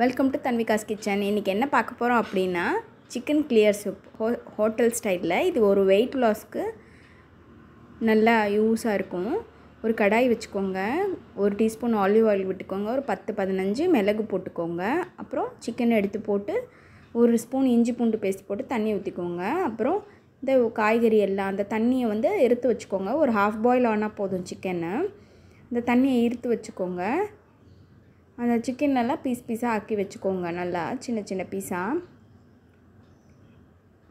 welcome to தன்விகாஸ் kitchen இன்றைக்கி என்ன பார்க்க போகிறோம் அப்படின்னா சிக்கன் கிளியர் சூப் ஹோ ஹோட்டல் ஸ்டைலில் இது ஒரு வெயிட் லாஸ்க்கு நல்லா யூஸாக இருக்கும் ஒரு கடாய் வச்சுக்கோங்க ஒரு டீஸ்பூன் ஆலிவ் ஆயில் விட்டுக்கோங்க ஒரு பத்து பதினஞ்சு மிளகு போட்டுக்கோங்க அப்புறம் சிக்கன் எடுத்து போட்டு ஒரு ஸ்பூன் இஞ்சி பூண்டு பேஸ்ட் போட்டு தண்ணி ஊற்றிக்கோங்க அப்புறம் இந்த காய்கறி எல்லாம் அந்த தண்ணியை வந்து எடுத்து வச்சுக்கோங்க ஒரு ஹாஃப் பாயில் ஆனால் போதும் சிக்கனை இந்த தண்ணியை இறுத்து வச்சுக்கோங்க அந்த சிக்கன் நல்லா பீஸ் பீஸாக ஆக்கி வச்சுக்கோங்க நல்லா சின்ன சின்ன பீஸாக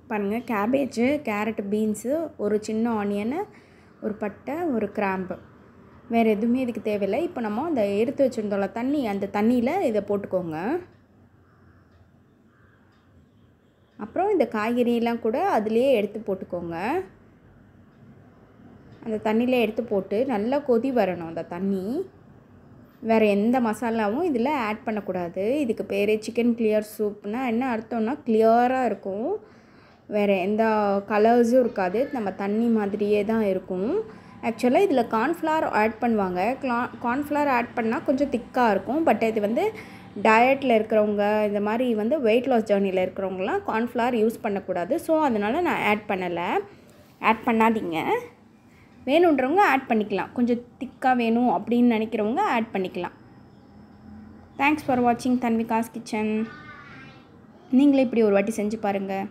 பாருங்கள் கேபேஜு கேரட் பீன்ஸு ஒரு சின்ன ஆனியனு ஒரு பட்டை ஒரு கிராம்பு வேறு எதுவுமே இதுக்கு தேவையில்லை இப்போ நம்ம அந்த எடுத்து வச்சுருந்தோம்ல தண்ணி அந்த தண்ணியில் இதை போட்டுக்கோங்க அப்புறம் இந்த காய்கறியெல்லாம் கூட அதுலேயே எடுத்து போட்டுக்கோங்க அந்த தண்ணியில் எடுத்து போட்டு நல்லா கொதி வரணும் அந்த தண்ணி வேறு எந்த மசாலாவும் இதில் ஆட் பண்ணக்கூடாது இதுக்கு பேர் சிக்கன் கிளியர் சூப்னால் என்ன அர்த்தம்னா கிளியராக இருக்கும் வேறு எந்த கலர்ஸும் இருக்காது நம்ம தண்ணி மாதிரியே தான் இருக்கும் ஆக்சுவலாக இதில் கார்ன்ஃப்ளவர் ஆட் பண்ணுவாங்க க்ளா கார்ன்ஃப்ளவர் ஆட் பண்ணால் கொஞ்சம் திக்காக இருக்கும் பட் இது வந்து டயட்டில் இருக்கிறவங்க இந்த மாதிரி வந்து வெயிட் லாஸ் ஜேர்னியில் இருக்கிறவங்களாம் கார்ன்ஃப்ளவர் யூஸ் பண்ணக்கூடாது ஸோ அதனால் நான் ஆட் பண்ணலை ஆட் பண்ணாதீங்க வேணுன்றவங்க ஆட் பண்ணிக்கலாம் கொஞ்சம் திக்காக வேணும் அப்படின்னு நினைக்கிறவங்க ஆட் பண்ணிக்கலாம் தேங்க்ஸ் ஃபார் வாட்சிங் தன்விகாஸ் கிச்சன் நீங்களே இப்படி ஒரு வாட்டி செஞ்சு பாருங்கள்